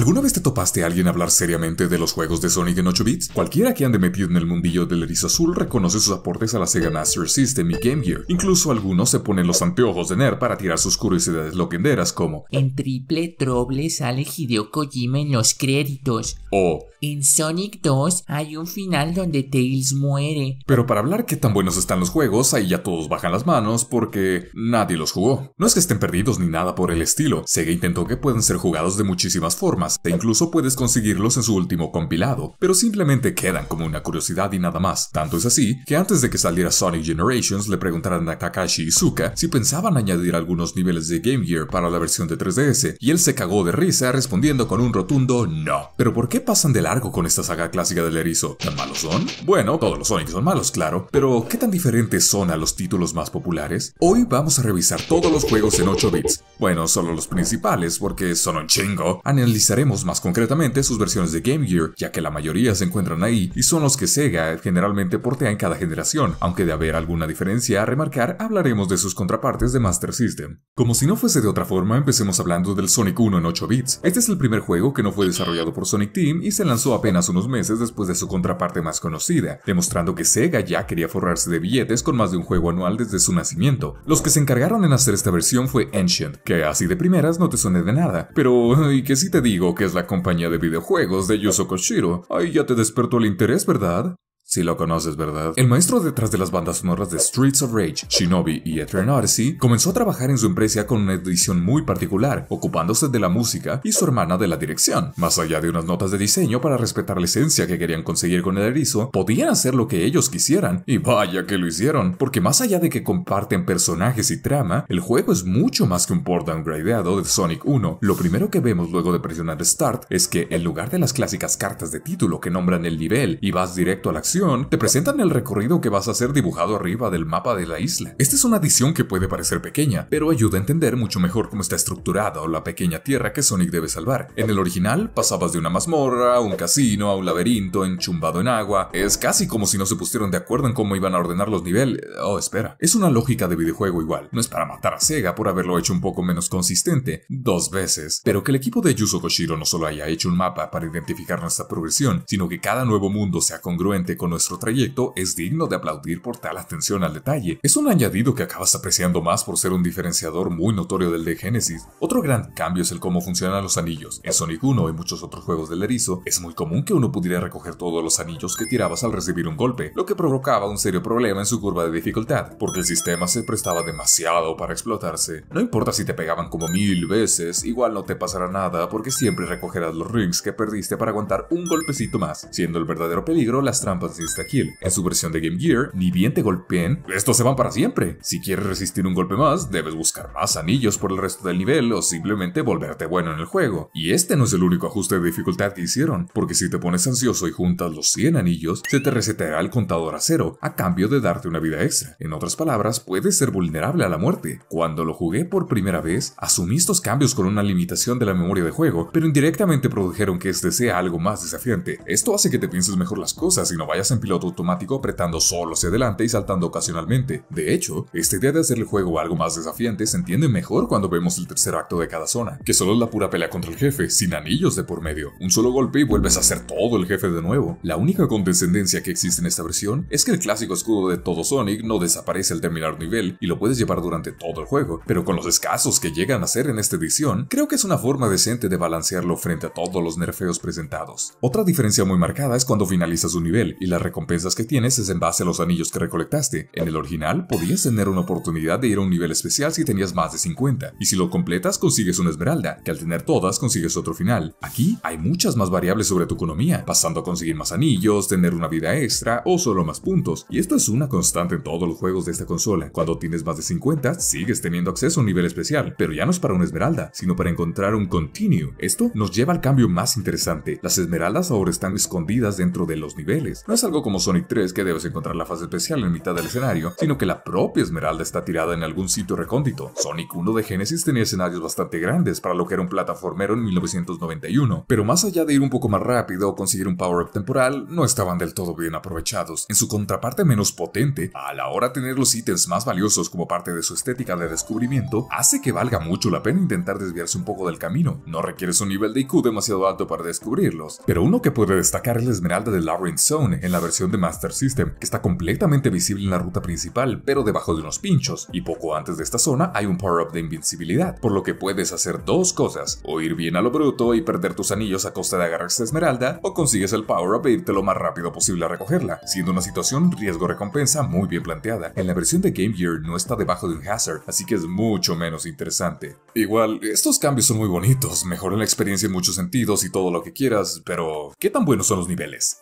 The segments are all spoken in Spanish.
¿Alguna vez te topaste a alguien hablar seriamente de los juegos de Sonic en 8 bits? Cualquiera que ande metido en el mundillo del erizo azul reconoce sus aportes a la Sega Master System y Game Gear. Incluso algunos se ponen los anteojos de nerd para tirar sus curiosidades loquenderas como En Triple Trouble sale Hideo Kojima en los créditos o En Sonic 2 hay un final donde Tails muere. Pero para hablar qué tan buenos están los juegos, ahí ya todos bajan las manos porque nadie los jugó. No es que estén perdidos ni nada por el estilo, Sega intentó que puedan ser jugados de muchísimas formas e incluso puedes conseguirlos en su último compilado, pero simplemente quedan como una curiosidad y nada más. Tanto es así que antes de que saliera Sonic Generations le preguntaron a y Izuka si pensaban añadir algunos niveles de Game Gear para la versión de 3DS y él se cagó de risa respondiendo con un rotundo no. Pero ¿por qué pasan de largo con esta saga clásica del erizo? ¿Tan malos son? Bueno, todos los Sonic son malos, claro, pero ¿qué tan diferentes son a los títulos más populares? Hoy vamos a revisar todos los juegos en 8 bits. Bueno, solo los principales porque son un chingo. Analizaré más concretamente sus versiones de Game Gear, ya que la mayoría se encuentran ahí y son los que Sega generalmente portea en cada generación, aunque de haber alguna diferencia a remarcar hablaremos de sus contrapartes de Master System. Como si no fuese de otra forma, empecemos hablando del Sonic 1 en 8 bits. Este es el primer juego que no fue desarrollado por Sonic Team y se lanzó apenas unos meses después de su contraparte más conocida, demostrando que Sega ya quería forrarse de billetes con más de un juego anual desde su nacimiento. Los que se encargaron en hacer esta versión fue Ancient, que así de primeras no te suene de nada, pero y que sí te digo que es la compañía de videojuegos de Yusoko Shiro. Ahí ya te despertó el interés, ¿verdad? Si lo conoces, ¿verdad? El maestro detrás de las bandas sonoras de Streets of Rage, Shinobi y Eternal Odyssey comenzó a trabajar en su empresa con una edición muy particular, ocupándose de la música y su hermana de la dirección. Más allá de unas notas de diseño para respetar la esencia que querían conseguir con el erizo, podían hacer lo que ellos quisieran, y vaya que lo hicieron, porque más allá de que comparten personajes y trama, el juego es mucho más que un port downgradeado de Sonic 1. Lo primero que vemos luego de presionar Start es que en lugar de las clásicas cartas de título que nombran el nivel y vas directo a la acción, te presentan el recorrido que vas a hacer dibujado arriba del mapa de la isla. Esta es una adición que puede parecer pequeña, pero ayuda a entender mucho mejor cómo está estructurada la pequeña tierra que Sonic debe salvar. En el original, pasabas de una mazmorra, a un casino, a un laberinto, enchumbado en agua. Es casi como si no se pusieron de acuerdo en cómo iban a ordenar los niveles. Oh, espera. Es una lógica de videojuego igual. No es para matar a Sega por haberlo hecho un poco menos consistente, dos veces, pero que el equipo de Yuzo Koshiro no solo haya hecho un mapa para identificar nuestra progresión, sino que cada nuevo mundo sea congruente con nuestro trayecto es digno de aplaudir por tal atención al detalle. Es un añadido que acabas apreciando más por ser un diferenciador muy notorio del de Genesis. Otro gran cambio es el cómo funcionan los anillos. En Sonic 1 y muchos otros juegos del erizo, es muy común que uno pudiera recoger todos los anillos que tirabas al recibir un golpe, lo que provocaba un serio problema en su curva de dificultad, porque el sistema se prestaba demasiado para explotarse. No importa si te pegaban como mil veces, igual no te pasará nada porque siempre recogerás los rings que perdiste para aguantar un golpecito más, siendo el verdadero peligro las trampas kill. En su versión de Game Gear, ni bien te golpeen, estos se van para siempre. Si quieres resistir un golpe más, debes buscar más anillos por el resto del nivel o simplemente volverte bueno en el juego. Y este no es el único ajuste de dificultad que hicieron, porque si te pones ansioso y juntas los 100 anillos, se te reseteará el contador a cero, a cambio de darte una vida extra. En otras palabras, puedes ser vulnerable a la muerte. Cuando lo jugué por primera vez, asumí estos cambios con una limitación de la memoria de juego, pero indirectamente produjeron que este sea algo más desafiante. Esto hace que te pienses mejor las cosas y no vayas en piloto automático apretando solo hacia adelante y saltando ocasionalmente. De hecho, esta idea de hacer el juego algo más desafiante se entiende mejor cuando vemos el tercer acto de cada zona, que solo es la pura pelea contra el jefe, sin anillos de por medio. Un solo golpe y vuelves a ser todo el jefe de nuevo. La única condescendencia que existe en esta versión es que el clásico escudo de todo Sonic no desaparece al terminar un nivel y lo puedes llevar durante todo el juego, pero con los escasos que llegan a ser en esta edición, creo que es una forma decente de balancearlo frente a todos los nerfeos presentados. Otra diferencia muy marcada es cuando finalizas un nivel y las recompensas que tienes es en base a los anillos que recolectaste. En el original podías tener una oportunidad de ir a un nivel especial si tenías más de 50, y si lo completas consigues una esmeralda, que al tener todas consigues otro final. Aquí hay muchas más variables sobre tu economía, pasando a conseguir más anillos, tener una vida extra o solo más puntos, y esto es una constante en todos los juegos de esta consola. Cuando tienes más de 50, sigues teniendo acceso a un nivel especial, pero ya no es para una esmeralda, sino para encontrar un continue. Esto nos lleva al cambio más interesante. Las esmeraldas ahora están escondidas dentro de los niveles algo como Sonic 3 que debes encontrar la fase especial en mitad del escenario, sino que la propia esmeralda está tirada en algún sitio recóndito. Sonic 1 de Genesis tenía escenarios bastante grandes para lo que era un plataformero en 1991, pero más allá de ir un poco más rápido o conseguir un power-up temporal, no estaban del todo bien aprovechados. En su contraparte menos potente, a la hora de tener los ítems más valiosos como parte de su estética de descubrimiento, hace que valga mucho la pena intentar desviarse un poco del camino. No requieres un nivel de IQ demasiado alto para descubrirlos, pero uno que puede destacar es la esmeralda de Labyrinth Zone, la versión de Master System, que está completamente visible en la ruta principal, pero debajo de unos pinchos, y poco antes de esta zona hay un power-up de invincibilidad, por lo que puedes hacer dos cosas, o ir bien a lo bruto y perder tus anillos a costa de agarrar esta esmeralda, o consigues el power-up e irte lo más rápido posible a recogerla, siendo una situación riesgo-recompensa muy bien planteada. En la versión de Game Gear no está debajo de un hazard, así que es mucho menos interesante. Igual, estos cambios son muy bonitos, mejoran la experiencia en muchos sentidos y todo lo que quieras, pero ¿qué tan buenos son los niveles?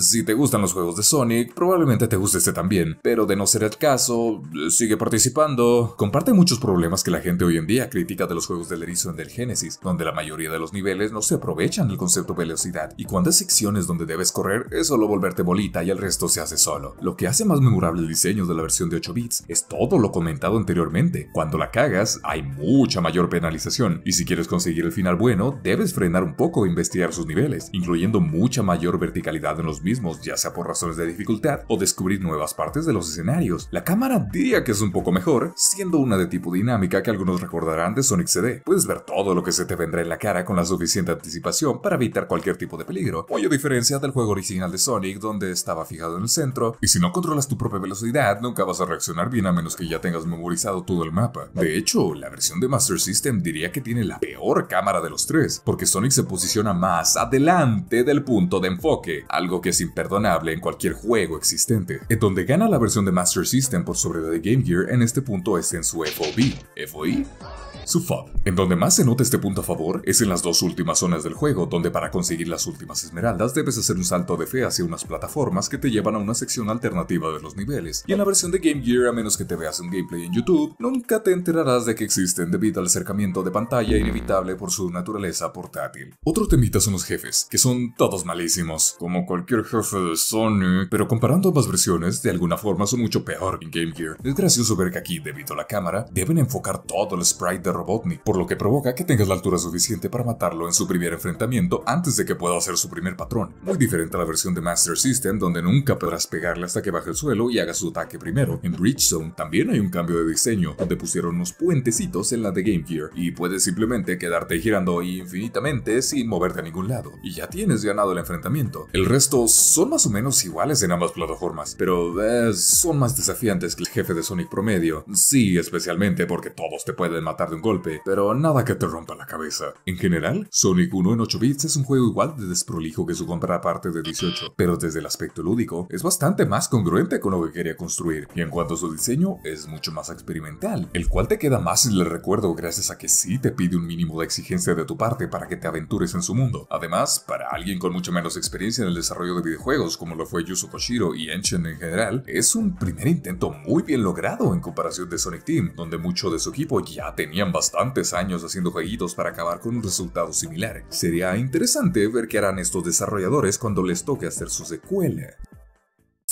si te gusta los juegos de Sonic, probablemente te guste este también, pero de no ser el caso, sigue participando. Comparte muchos problemas que la gente hoy en día critica de los juegos del erizo en del Genesis, donde la mayoría de los niveles no se aprovechan el concepto velocidad, y cuando hay secciones donde debes correr es solo volverte bolita y el resto se hace solo. Lo que hace más memorable el diseño de la versión de 8 bits es todo lo comentado anteriormente. Cuando la cagas, hay mucha mayor penalización, y si quieres conseguir el final bueno, debes frenar un poco e investigar sus niveles, incluyendo mucha mayor verticalidad en los mismos, ya por razones de dificultad o descubrir nuevas partes de los escenarios. La cámara diría que es un poco mejor, siendo una de tipo dinámica que algunos recordarán de Sonic CD. Puedes ver todo lo que se te vendrá en la cara con la suficiente anticipación para evitar cualquier tipo de peligro, muy a diferencia del juego original de Sonic donde estaba fijado en el centro, y si no controlas tu propia velocidad nunca vas a reaccionar bien a menos que ya tengas memorizado todo el mapa. De hecho, la versión de Master System diría que tiene la peor cámara de los tres, porque Sonic se posiciona más adelante del punto de enfoque, algo que sin imperdonable en cualquier juego existente. En donde gana la versión de Master System por sobre de Game Gear en este punto es en su FOB su fab. En donde más se nota este punto a favor es en las dos últimas zonas del juego, donde para conseguir las últimas esmeraldas debes hacer un salto de fe hacia unas plataformas que te llevan a una sección alternativa de los niveles. Y en la versión de Game Gear, a menos que te veas un gameplay en YouTube, nunca te enterarás de que existen debido al acercamiento de pantalla inevitable por su naturaleza portátil. Otro temita son los jefes, que son todos malísimos, como cualquier jefe de Sony, pero comparando ambas versiones, de alguna forma son mucho peor en Game Gear. Es gracioso ver que aquí, debido a la cámara, deben enfocar todo el sprite de Robotnik, por lo que provoca que tengas la altura suficiente para matarlo en su primer enfrentamiento antes de que pueda hacer su primer patrón. Muy diferente a la versión de Master System, donde nunca podrás pegarle hasta que baje el suelo y haga su ataque primero. En Zone también hay un cambio de diseño, donde pusieron unos puentecitos en la de Game Gear, y puedes simplemente quedarte girando infinitamente sin moverte a ningún lado, y ya tienes ganado el enfrentamiento. El resto son más o menos iguales en ambas plataformas, pero eh, son más desafiantes que el jefe de Sonic promedio. Sí, especialmente porque todos te pueden matar de un golpe, pero nada que te rompa la cabeza. En general, Sonic 1 en 8 bits es un juego igual de desprolijo que su contraparte de 18, pero desde el aspecto lúdico es bastante más congruente con lo que quería construir, y en cuanto a su diseño es mucho más experimental, el cual te queda más en el recuerdo gracias a que sí te pide un mínimo de exigencia de tu parte para que te aventures en su mundo. Además, para alguien con mucho menos experiencia en el desarrollo de videojuegos como lo fue Yusuke Koshiro y Enchen en general, es un primer intento muy bien logrado en comparación de Sonic Team, donde mucho de su equipo ya tenía bastantes años haciendo jueguitos para acabar con un resultado similar. Sería interesante ver qué harán estos desarrolladores cuando les toque hacer su secuela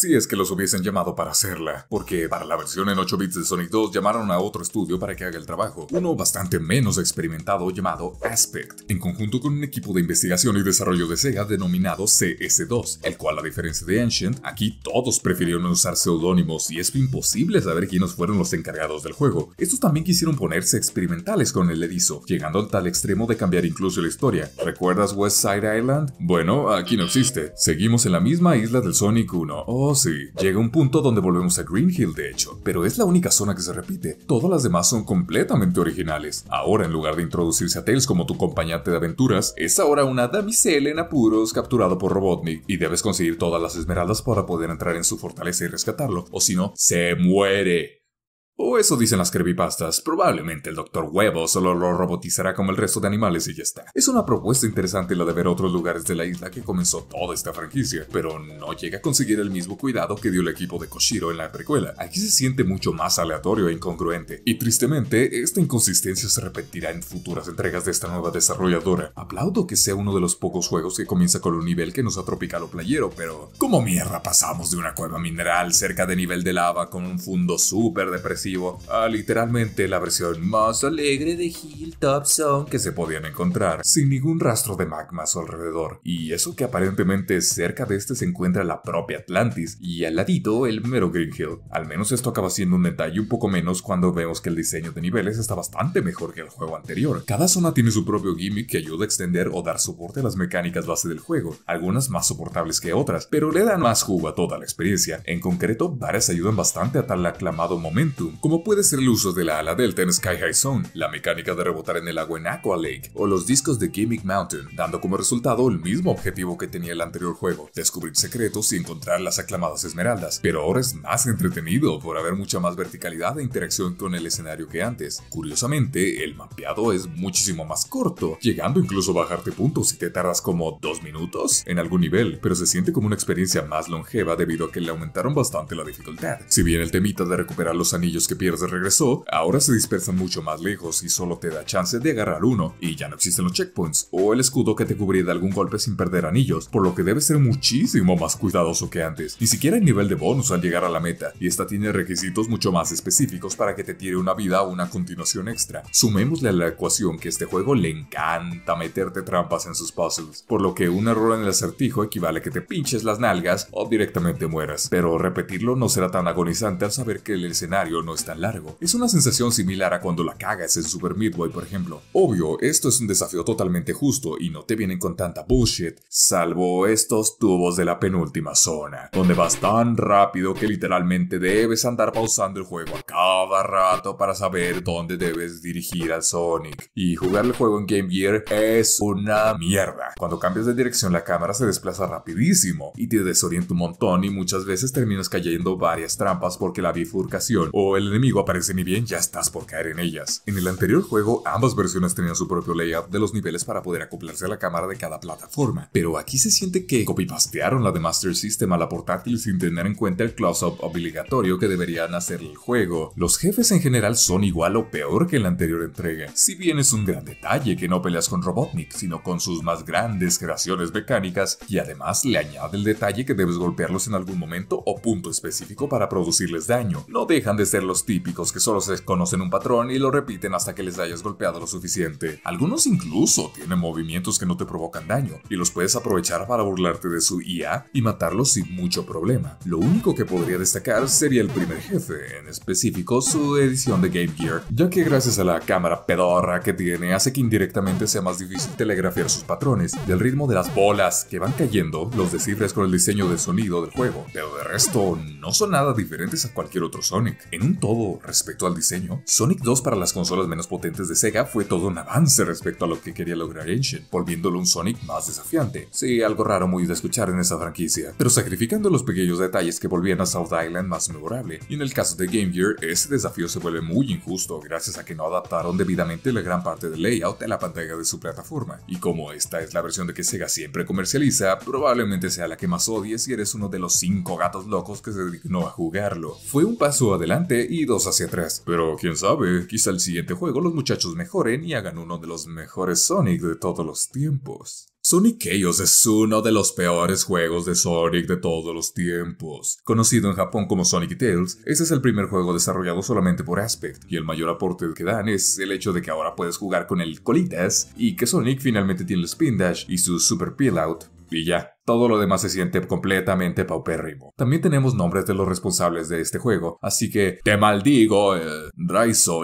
si es que los hubiesen llamado para hacerla, porque para la versión en 8 bits de Sonic 2 llamaron a otro estudio para que haga el trabajo, uno bastante menos experimentado llamado Aspect, en conjunto con un equipo de investigación y desarrollo de SEGA denominado CS2, el cual a diferencia de Ancient, aquí todos prefirieron usar seudónimos y es imposible saber quiénes fueron los encargados del juego. Estos también quisieron ponerse experimentales con el erizo, llegando al tal extremo de cambiar incluso la historia. ¿Recuerdas West Side Island? Bueno, aquí no existe. Seguimos en la misma isla del Sonic 1. Oh, Llega un punto donde volvemos a Green Hill, de hecho, pero es la única zona que se repite. Todas las demás son completamente originales. Ahora, en lugar de introducirse a Tails como tu compañero de aventuras, es ahora una damisela en apuros capturado por Robotnik y debes conseguir todas las esmeraldas para poder entrar en su fortaleza y rescatarlo, o si no, se muere. O eso dicen las creepypastas, probablemente el Dr. Huevo solo lo robotizará como el resto de animales y ya está. Es una propuesta interesante la de ver otros lugares de la isla que comenzó toda esta franquicia, pero no llega a conseguir el mismo cuidado que dio el equipo de Koshiro en la precuela. Aquí se siente mucho más aleatorio e incongruente, y tristemente, esta inconsistencia se repetirá en futuras entregas de esta nueva desarrolladora. Aplaudo que sea uno de los pocos juegos que comienza con un nivel que nos ha lo playero, pero ¿cómo mierda pasamos de una cueva mineral cerca de nivel de lava con un fondo súper depresivo a literalmente la versión más alegre de Hilltop Zone que se podían encontrar, sin ningún rastro de magma a su alrededor. Y eso que aparentemente cerca de este se encuentra la propia Atlantis y al ladito el mero Green Hill. Al menos esto acaba siendo un detalle un poco menos cuando vemos que el diseño de niveles está bastante mejor que el juego anterior. Cada zona tiene su propio gimmick que ayuda a extender o dar soporte a las mecánicas base del juego, algunas más soportables que otras, pero le dan más jugo a toda la experiencia. En concreto, varias ayudan bastante a tal aclamado momentum, como puede ser el uso de la ala delta en Sky High Zone, la mecánica de rebotar en el agua en Aqua Lake o los discos de Gimmick Mountain, dando como resultado el mismo objetivo que tenía el anterior juego, descubrir secretos y encontrar las aclamadas esmeraldas, pero ahora es más entretenido por haber mucha más verticalidad e interacción con el escenario que antes. Curiosamente, el mapeado es muchísimo más corto, llegando incluso a bajarte puntos si te tardas como dos minutos en algún nivel, pero se siente como una experiencia más longeva debido a que le aumentaron bastante la dificultad. Si bien el temita de recuperar los anillos que pierdes regresó, ahora se dispersan mucho más lejos y solo te da chance de agarrar uno, y ya no existen los checkpoints o el escudo que te cubría de algún golpe sin perder anillos, por lo que debes ser muchísimo más cuidadoso que antes. Ni siquiera el nivel de bonus al llegar a la meta, y esta tiene requisitos mucho más específicos para que te tire una vida o una continuación extra. Sumémosle a la ecuación que este juego le encanta meterte trampas en sus puzzles, por lo que un error en el acertijo equivale a que te pinches las nalgas o directamente mueras, pero repetirlo no será tan agonizante al saber que el escenario no es tan largo. Es una sensación similar a cuando la cagas en Super Meat por ejemplo. Obvio, esto es un desafío totalmente justo y no te vienen con tanta bullshit, salvo estos tubos de la penúltima zona, donde vas tan rápido que literalmente debes andar pausando el juego a cada rato para saber dónde debes dirigir al Sonic. Y jugar el juego en Game Gear es una mierda. Cuando cambias de dirección la cámara se desplaza rapidísimo y te desorienta un montón y muchas veces terminas cayendo varias trampas porque la bifurcación o el el enemigo aparece ni bien ya estás por caer en ellas. En el anterior juego, ambas versiones tenían su propio layout de los niveles para poder acoplarse a la cámara de cada plataforma, pero aquí se siente que copypastearon la de Master System a la portátil sin tener en cuenta el close-up obligatorio que deberían hacer el juego. Los jefes en general son igual o peor que en la anterior entrega, si bien es un gran detalle que no peleas con Robotnik, sino con sus más grandes creaciones mecánicas, y además le añade el detalle que debes golpearlos en algún momento o punto específico para producirles daño. No dejan de ser los típicos que solo se conocen un patrón y lo repiten hasta que les hayas golpeado lo suficiente. Algunos incluso tienen movimientos que no te provocan daño y los puedes aprovechar para burlarte de su IA y matarlos sin mucho problema. Lo único que podría destacar sería el primer jefe, en específico su edición de Game Gear, ya que gracias a la cámara pedorra que tiene hace que indirectamente sea más difícil telegrafiar sus patrones y el ritmo de las bolas que van cayendo los descifres con el diseño de sonido del juego, pero de resto no son nada diferentes a cualquier otro Sonic. En un todo respecto al diseño, Sonic 2 para las consolas menos potentes de Sega fue todo un avance respecto a lo que quería lograr Ancient, volviéndolo un Sonic más desafiante. Sí, algo raro muy de escuchar en esa franquicia, pero sacrificando los pequeños detalles que volvían a South Island más memorable. Y en el caso de Game Gear, ese desafío se vuelve muy injusto gracias a que no adaptaron debidamente la gran parte del layout a la pantalla de su plataforma. Y como esta es la versión de que Sega siempre comercializa, probablemente sea la que más odies si eres uno de los cinco gatos locos que se dignó a jugarlo. Fue un paso adelante y dos hacia atrás. Pero quién sabe, quizá el siguiente juego los muchachos mejoren y hagan uno de los mejores Sonic de todos los tiempos. Sonic Chaos es uno de los peores juegos de Sonic de todos los tiempos. Conocido en Japón como Sonic Tales, este es el primer juego desarrollado solamente por Aspect, y el mayor aporte que dan es el hecho de que ahora puedes jugar con el Colitas y que Sonic finalmente tiene el Spin Dash y su Super Peel Out, y ya. Todo lo demás se siente completamente paupérrimo. También tenemos nombres de los responsables de este juego, así que te maldigo, eh,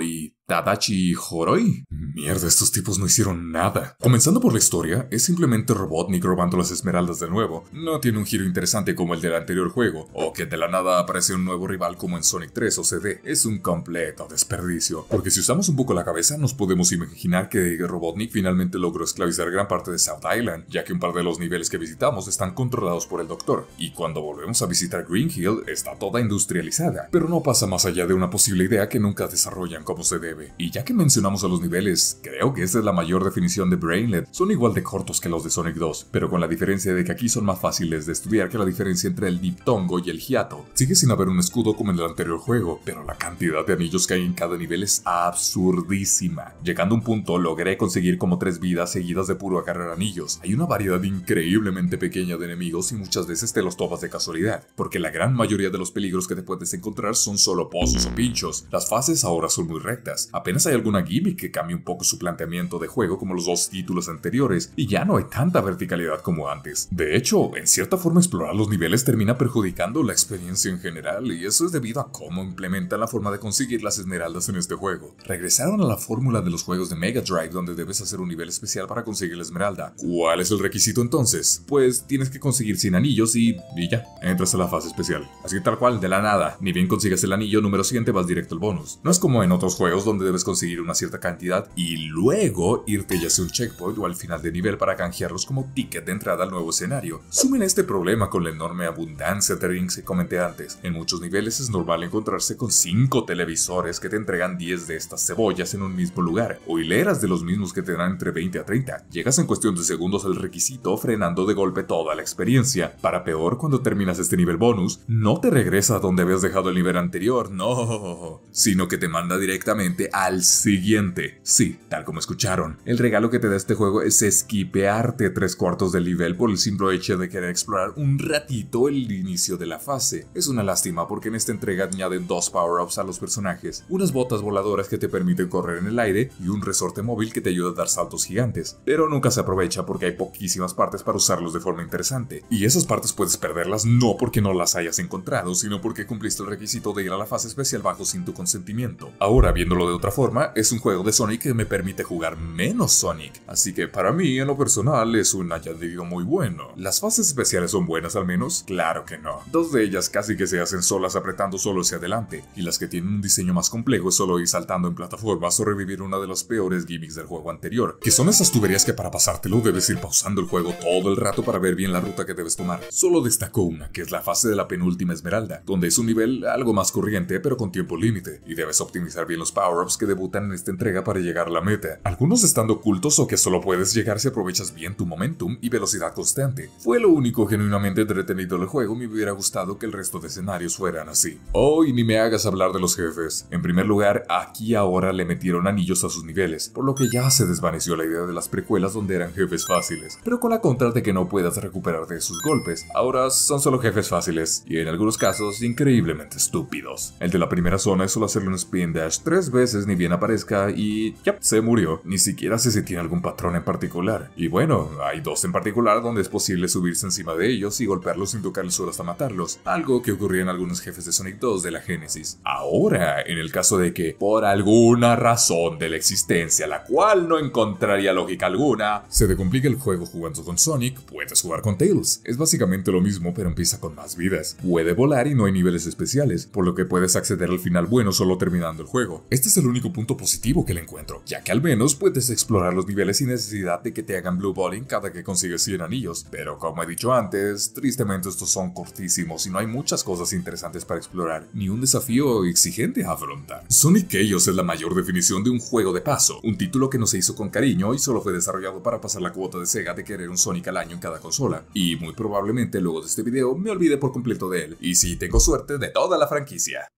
y Tadachi y Horoi. Mierda, estos tipos no hicieron nada. Comenzando por la historia, es simplemente Robotnik robando las esmeraldas de nuevo. No tiene un giro interesante como el del anterior juego, o que de la nada aparece un nuevo rival como en Sonic 3 o CD. Es un completo desperdicio. Porque si usamos un poco la cabeza, nos podemos imaginar que Robotnik finalmente logró esclavizar gran parte de South Island, ya que un par de los niveles que visitamos están controlados por el Doctor. Y cuando volvemos a visitar Green Hill, está toda industrializada. Pero no pasa más allá de una posible idea que nunca desarrollan como CD, y ya que mencionamos a los niveles, creo que esa es la mayor definición de Brainlet. Son igual de cortos que los de Sonic 2, pero con la diferencia de que aquí son más fáciles de estudiar que la diferencia entre el diptongo y el hiato. Sigue sin haber un escudo como en el anterior juego, pero la cantidad de anillos que hay en cada nivel es absurdísima. Llegando a un punto, logré conseguir como tres vidas seguidas de puro agarrar anillos. Hay una variedad increíblemente pequeña de enemigos y muchas veces te los topas de casualidad, porque la gran mayoría de los peligros que te puedes encontrar son solo pozos o pinchos. Las fases ahora son muy rectas, Apenas hay alguna gimmick que cambie un poco su planteamiento de juego como los dos títulos anteriores y ya no hay tanta verticalidad como antes. De hecho, en cierta forma explorar los niveles termina perjudicando la experiencia en general y eso es debido a cómo implementan la forma de conseguir las esmeraldas en este juego. Regresaron a la fórmula de los juegos de Mega Drive donde debes hacer un nivel especial para conseguir la esmeralda. ¿Cuál es el requisito entonces? Pues tienes que conseguir 100 anillos y, y ya, entras a la fase especial. Así que tal cual, de la nada, ni bien consigues el anillo número siguiente vas directo al bonus. No es como en otros juegos donde donde debes conseguir una cierta cantidad y luego irte ya sea un checkpoint o al final de nivel para canjearlos como ticket de entrada al nuevo escenario. Sumen este problema con la enorme abundancia de rings que comenté antes. En muchos niveles es normal encontrarse con 5 televisores que te entregan 10 de estas cebollas en un mismo lugar, o hileras de los mismos que te dan entre 20 a 30. Llegas en cuestión de segundos al requisito, frenando de golpe toda la experiencia. Para peor, cuando terminas este nivel bonus, no te regresa a donde habías dejado el nivel anterior, no, sino que te manda directamente al siguiente. Sí, tal como escucharon, el regalo que te da este juego es esquipearte tres cuartos del nivel por el simple hecho de querer explorar un ratito el inicio de la fase. Es una lástima porque en esta entrega añaden dos power-ups a los personajes, unas botas voladoras que te permiten correr en el aire y un resorte móvil que te ayuda a dar saltos gigantes, pero nunca se aprovecha porque hay poquísimas partes para usarlos de forma interesante, y esas partes puedes perderlas no porque no las hayas encontrado, sino porque cumpliste el requisito de ir a la fase especial bajo sin tu consentimiento. Ahora, viéndolo de otra forma, es un juego de Sonic que me permite jugar menos Sonic, así que para mí en lo personal es un añadido muy bueno. ¿Las fases especiales son buenas al menos? Claro que no. Dos de ellas casi que se hacen solas apretando solo hacia adelante, y las que tienen un diseño más complejo es solo ir saltando en plataformas o revivir una de las peores gimmicks del juego anterior, que son esas tuberías que para pasártelo debes ir pausando el juego todo el rato para ver bien la ruta que debes tomar. Solo destacó una, que es la fase de la penúltima esmeralda, donde es un nivel algo más corriente pero con tiempo límite, y debes optimizar bien los power que debutan en esta entrega para llegar a la meta, algunos estando ocultos o que solo puedes llegar si aprovechas bien tu momentum y velocidad constante. Fue lo único genuinamente entretenido del juego, me hubiera gustado que el resto de escenarios fueran así. Hoy ni me hagas hablar de los jefes. En primer lugar, aquí ahora le metieron anillos a sus niveles, por lo que ya se desvaneció la idea de las precuelas donde eran jefes fáciles, pero con la contra de que no puedas recuperarte de sus golpes. Ahora son solo jefes fáciles, y en algunos casos increíblemente estúpidos. El de la primera zona es solo hacerle un spin dash tres veces ni bien aparezca y ya se murió. Ni siquiera sé si tiene algún patrón en particular. Y bueno, hay dos en particular donde es posible subirse encima de ellos y golpearlos sin tocar el suelo hasta matarlos, algo que ocurría en algunos jefes de Sonic 2 de la Genesis. Ahora, en el caso de que, por alguna razón de la existencia, la cual no encontraría lógica alguna, se te complica el juego jugando con Sonic, puedes jugar con Tails. Es básicamente lo mismo, pero empieza con más vidas. Puede volar y no hay niveles especiales, por lo que puedes acceder al final bueno solo terminando el juego. Este el único punto positivo que le encuentro, ya que al menos puedes explorar los niveles sin necesidad de que te hagan blue balling cada que consigues 100 anillos, pero como he dicho antes, tristemente estos son cortísimos y no hay muchas cosas interesantes para explorar, ni un desafío exigente a afrontar. Sonic Chaos es la mayor definición de un juego de paso, un título que no se hizo con cariño y solo fue desarrollado para pasar la cuota de Sega de querer un Sonic al año en cada consola, y muy probablemente luego de este video me olvide por completo de él, y si tengo suerte de toda la franquicia.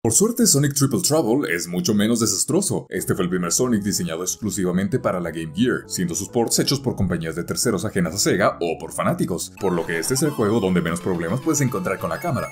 Por suerte, Sonic Triple Trouble es mucho menos desastroso. Este fue el primer Sonic diseñado exclusivamente para la Game Gear, siendo sus ports hechos por compañías de terceros ajenas a Sega o por fanáticos, por lo que este es el juego donde menos problemas puedes encontrar con la cámara.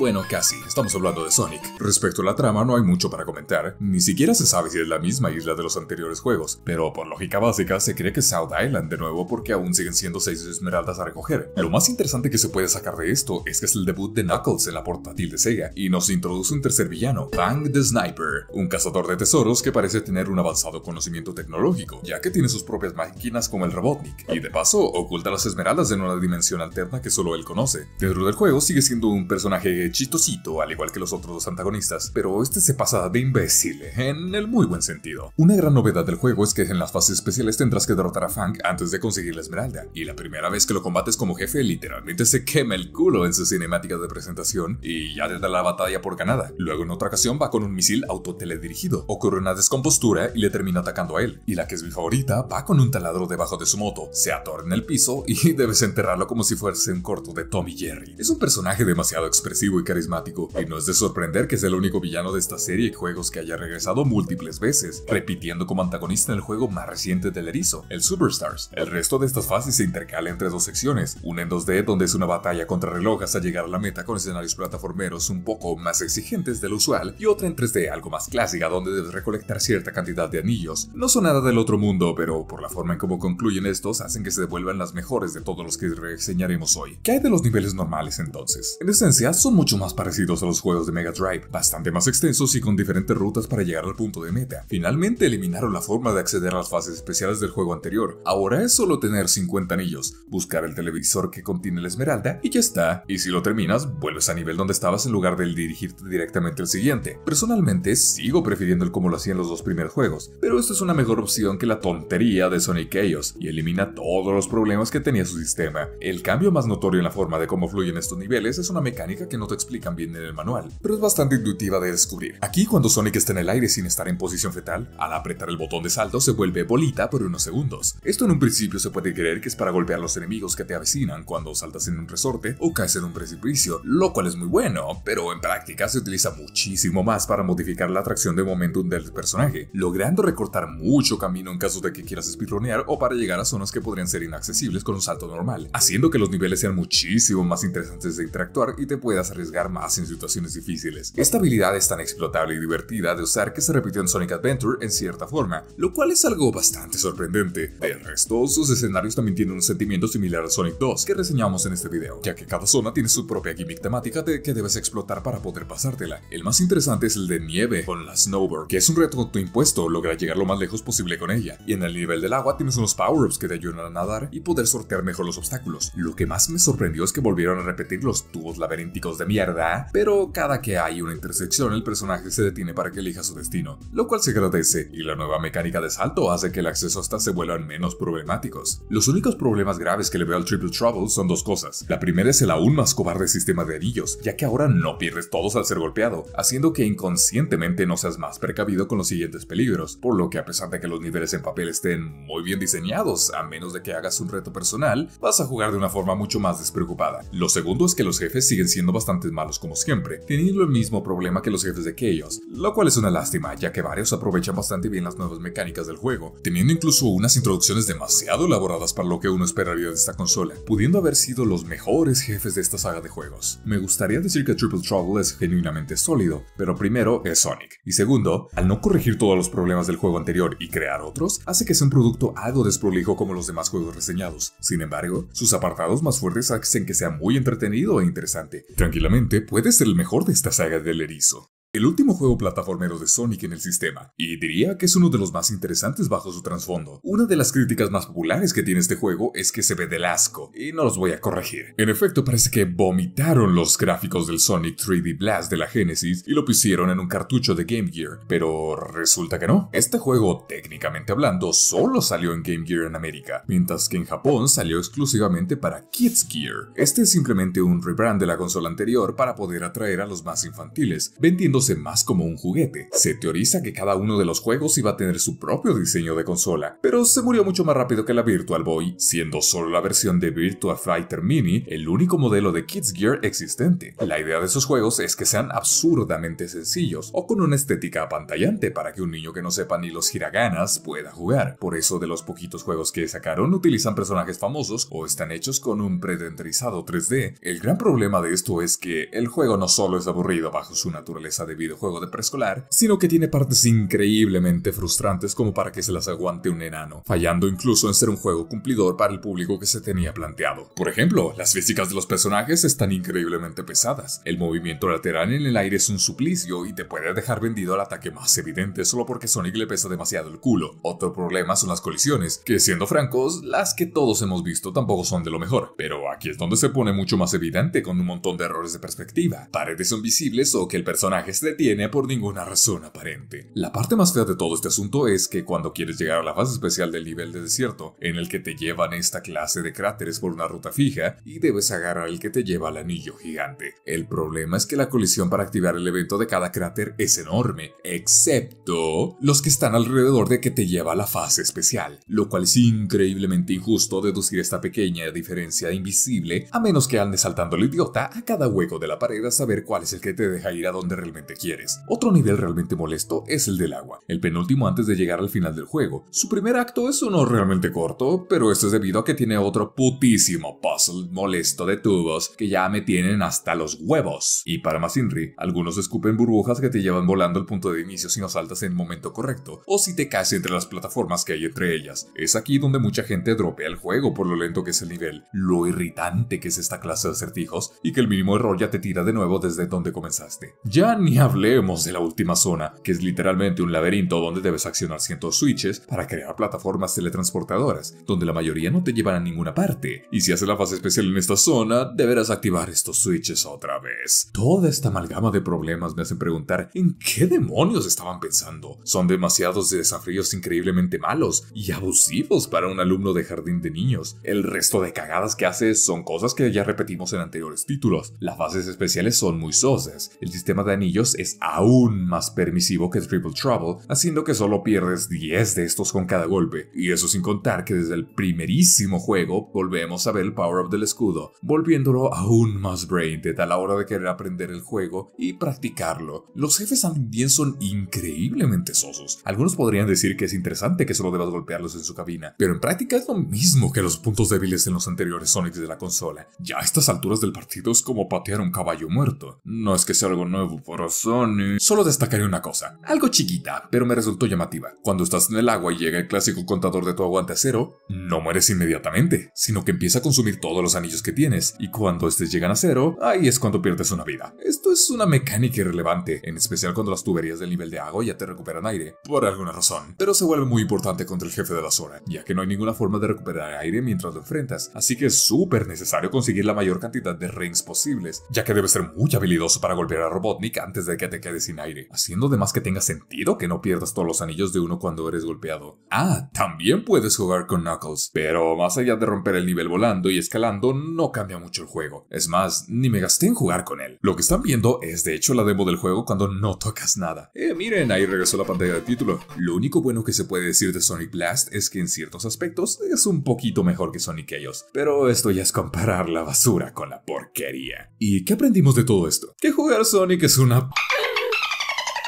Bueno, casi, estamos hablando de Sonic. Respecto a la trama no hay mucho para comentar, ni siquiera se sabe si es la misma isla de los anteriores juegos, pero por lógica básica se cree que es South Island de nuevo porque aún siguen siendo seis esmeraldas a recoger. Lo más interesante que se puede sacar de esto es que es el debut de Knuckles en la portátil de Sega y nos introduce un tercer villano, Bang the Sniper, un cazador de tesoros que parece tener un avanzado conocimiento tecnológico, ya que tiene sus propias máquinas como el Robotnik, y de paso oculta las esmeraldas en una dimensión alterna que solo él conoce. Dentro del juego sigue siendo un personaje chitosito al igual que los otros dos antagonistas, pero este se pasa de imbécil, en el muy buen sentido. Una gran novedad del juego es que en las fases especiales tendrás que derrotar a Funk antes de conseguir la esmeralda, y la primera vez que lo combates como jefe literalmente se quema el culo en su cinemática de presentación y ya te da la batalla por ganada. Luego en otra ocasión va con un misil autoteledirigido, ocurre una descompostura y le termina atacando a él, y la que es mi favorita va con un taladro debajo de su moto, se atora el piso y debes enterrarlo como si fuese un corto de Tommy Jerry. Es un personaje demasiado expresivo carismático, y no es de sorprender que es el único villano de esta serie de juegos que haya regresado múltiples veces, repitiendo como antagonista en el juego más reciente del erizo, el Superstars. El resto de estas fases se intercala entre dos secciones, una en 2D donde es una batalla contra reloj hasta llegar a la meta con escenarios plataformeros un poco más exigentes de lo usual, y otra en 3D algo más clásica donde debes recolectar cierta cantidad de anillos. No son nada del otro mundo, pero por la forma en cómo concluyen estos hacen que se devuelvan las mejores de todos los que reseñaremos hoy. ¿Qué hay de los niveles normales entonces? En esencia, son muchos más parecidos a los juegos de Mega Drive, bastante más extensos y con diferentes rutas para llegar al punto de meta. Finalmente eliminaron la forma de acceder a las fases especiales del juego anterior. Ahora es solo tener 50 anillos, buscar el televisor que contiene la esmeralda y ya está. Y si lo terminas, vuelves a nivel donde estabas en lugar de dirigirte directamente al siguiente. Personalmente sigo prefiriendo el como lo hacían los dos primeros juegos, pero esto es una mejor opción que la tontería de Sonic Chaos y elimina todos los problemas que tenía su sistema. El cambio más notorio en la forma de cómo fluyen estos niveles es una mecánica que no explican bien en el manual, pero es bastante intuitiva de descubrir. Aquí, cuando Sonic está en el aire sin estar en posición fetal, al apretar el botón de salto se vuelve bolita por unos segundos. Esto en un principio se puede creer que es para golpear los enemigos que te avecinan cuando saltas en un resorte o caes en un precipicio, lo cual es muy bueno, pero en práctica se utiliza muchísimo más para modificar la atracción de momentum del personaje, logrando recortar mucho camino en caso de que quieras espirronear o para llegar a zonas que podrían ser inaccesibles con un salto normal, haciendo que los niveles sean muchísimo más interesantes de interactuar y te puedas arriesgar más en situaciones difíciles. Esta habilidad es tan explotable y divertida de usar que se repitió en Sonic Adventure en cierta forma, lo cual es algo bastante sorprendente. De resto, sus escenarios también tienen un sentimiento similar a Sonic 2 que reseñamos en este video, ya que cada zona tiene su propia gimmick temática de que debes explotar para poder pasártela. El más interesante es el de nieve con la snowboard, que es un reto tu impuesto, lograr llegar lo más lejos posible con ella. Y en el nivel del agua tienes unos power-ups que te ayudan a nadar y poder sortear mejor los obstáculos. Lo que más me sorprendió es que volvieron a repetir los tubos laberínticos de mierda, pero cada que hay una intersección el personaje se detiene para que elija su destino, lo cual se agradece, y la nueva mecánica de salto hace que el acceso hasta se vuelvan menos problemáticos. Los únicos problemas graves que le veo al Triple Trouble son dos cosas. La primera es el aún más cobarde sistema de anillos, ya que ahora no pierdes todos al ser golpeado, haciendo que inconscientemente no seas más precavido con los siguientes peligros, por lo que a pesar de que los niveles en papel estén muy bien diseñados, a menos de que hagas un reto personal, vas a jugar de una forma mucho más despreocupada. Lo segundo es que los jefes siguen siendo bastante malos como siempre, teniendo el mismo problema que los jefes de Chaos, lo cual es una lástima, ya que varios aprovechan bastante bien las nuevas mecánicas del juego, teniendo incluso unas introducciones demasiado elaboradas para lo que uno esperaría de esta consola, pudiendo haber sido los mejores jefes de esta saga de juegos. Me gustaría decir que Triple Trouble es genuinamente sólido, pero primero es Sonic, y segundo, al no corregir todos los problemas del juego anterior y crear otros, hace que sea un producto algo desprolijo como los demás juegos reseñados. Sin embargo, sus apartados más fuertes hacen que sea muy entretenido e interesante. Tranquilamente puede ser el mejor de esta saga del erizo. El último juego plataformero de Sonic en el sistema, y diría que es uno de los más interesantes bajo su trasfondo. Una de las críticas más populares que tiene este juego es que se ve del asco, y no los voy a corregir. En efecto, parece que vomitaron los gráficos del Sonic 3D Blast de la Genesis y lo pusieron en un cartucho de Game Gear, pero resulta que no. Este juego, técnicamente hablando, solo salió en Game Gear en América, mientras que en Japón salió exclusivamente para Kids Gear. Este es simplemente un rebrand de la consola anterior para poder atraer a los más infantiles, vendiendo más como un juguete. Se teoriza que cada uno de los juegos iba a tener su propio diseño de consola, pero se murió mucho más rápido que la Virtual Boy, siendo solo la versión de Virtual Fighter Mini el único modelo de Kids Gear existente. La idea de esos juegos es que sean absurdamente sencillos o con una estética apantallante para que un niño que no sepa ni los hiraganas pueda jugar. Por eso de los poquitos juegos que sacaron utilizan personajes famosos o están hechos con un pretenderizado 3D. El gran problema de esto es que el juego no solo es aburrido bajo su naturaleza de videojuego de preescolar, sino que tiene partes increíblemente frustrantes como para que se las aguante un enano, fallando incluso en ser un juego cumplidor para el público que se tenía planteado. Por ejemplo, las físicas de los personajes están increíblemente pesadas, el movimiento lateral en el aire es un suplicio y te puede dejar vendido al ataque más evidente solo porque Sonic le pesa demasiado el culo. Otro problema son las colisiones, que siendo francos, las que todos hemos visto tampoco son de lo mejor, pero aquí es donde se pone mucho más evidente con un montón de errores de perspectiva, paredes son visibles o que el personaje detiene por ninguna razón aparente. La parte más fea de todo este asunto es que cuando quieres llegar a la fase especial del nivel de desierto, en el que te llevan esta clase de cráteres por una ruta fija y debes agarrar el que te lleva al anillo gigante. El problema es que la colisión para activar el evento de cada cráter es enorme, excepto los que están alrededor de que te lleva a la fase especial, lo cual es increíblemente injusto deducir esta pequeña diferencia invisible a menos que andes saltando el idiota a cada hueco de la pared a saber cuál es el que te deja ir a donde realmente quieres. Otro nivel realmente molesto es el del agua, el penúltimo antes de llegar al final del juego. Su primer acto es uno realmente corto, pero esto es debido a que tiene otro putísimo puzzle molesto de tubos que ya me tienen hasta los huevos. Y para más Inri, algunos escupen burbujas que te llevan volando al punto de inicio si no saltas en el momento correcto, o si te caes entre las plataformas que hay entre ellas. Es aquí donde mucha gente dropea el juego por lo lento que es el nivel, lo irritante que es esta clase de acertijos, y que el mínimo error ya te tira de nuevo desde donde comenzaste. Ya ni hablemos de la última zona, que es literalmente un laberinto donde debes accionar cientos switches para crear plataformas teletransportadoras, donde la mayoría no te llevan a ninguna parte, y si haces la fase especial en esta zona, deberás activar estos switches otra vez. Toda esta amalgama de problemas me hacen preguntar en qué demonios estaban pensando. Son demasiados desafíos increíblemente malos y abusivos para un alumno de jardín de niños. El resto de cagadas que haces son cosas que ya repetimos en anteriores títulos. Las fases especiales son muy sosas, el sistema de anillos es aún más permisivo que Triple Trouble, haciendo que solo pierdes 10 de estos con cada golpe. Y eso sin contar que desde el primerísimo juego volvemos a ver el power-up del escudo, volviéndolo aún más braindead a la hora de querer aprender el juego y practicarlo. Los jefes también son increíblemente sosos. Algunos podrían decir que es interesante que solo debas golpearlos en su cabina, pero en práctica es lo mismo que los puntos débiles en los anteriores Sonic de la consola. Ya a estas alturas del partido es como patear un caballo muerto. No es que sea algo nuevo, pero Solo destacaré una cosa, algo chiquita, pero me resultó llamativa. Cuando estás en el agua y llega el clásico contador de tu aguante a cero, no mueres inmediatamente, sino que empieza a consumir todos los anillos que tienes, y cuando estos llegan a cero, ahí es cuando pierdes una vida. Esto es una mecánica irrelevante, en especial cuando las tuberías del nivel de agua ya te recuperan aire, por alguna razón, pero se vuelve muy importante contra el jefe de la zona, ya que no hay ninguna forma de recuperar aire mientras lo enfrentas, así que es súper necesario conseguir la mayor cantidad de rings posibles, ya que debes ser muy habilidoso para golpear a Robotnik antes de de que te quedes sin aire, haciendo de más que tenga sentido que no pierdas todos los anillos de uno cuando eres golpeado. Ah, también puedes jugar con Knuckles, pero más allá de romper el nivel volando y escalando, no cambia mucho el juego. Es más, ni me gasté en jugar con él. Lo que están viendo es de hecho la demo del juego cuando no tocas nada. Eh, miren, ahí regresó la pantalla de título. Lo único bueno que se puede decir de Sonic Blast es que en ciertos aspectos es un poquito mejor que Sonic ellos. pero esto ya es comparar la basura con la porquería. ¿Y qué aprendimos de todo esto? Que jugar Sonic es una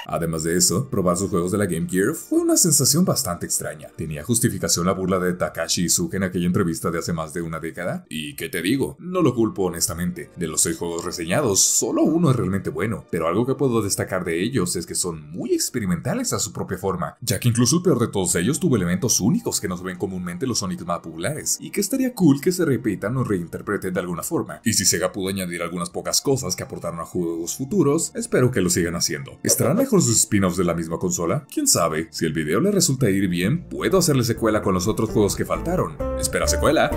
Además de eso, probar sus juegos de la Game Gear fue una sensación bastante extraña. ¿Tenía justificación la burla de Takashi Iizuka en aquella entrevista de hace más de una década? ¿Y qué te digo? No lo culpo honestamente. De los seis juegos reseñados, solo uno es realmente bueno, pero algo que puedo destacar de ellos es que son muy experimentales a su propia forma, ya que incluso el peor de todos ellos tuvo elementos únicos que nos ven comúnmente los Sonic más populares, y que estaría cool que se repitan o reinterpreten de alguna forma. Y si Sega pudo añadir algunas pocas cosas que aportaron a juegos futuros, espero que lo sigan haciendo. Estarán por sus spin-offs de la misma consola? ¿Quién sabe? Si el video le resulta ir bien, puedo hacerle secuela con los otros juegos que faltaron. ¡Espera secuela!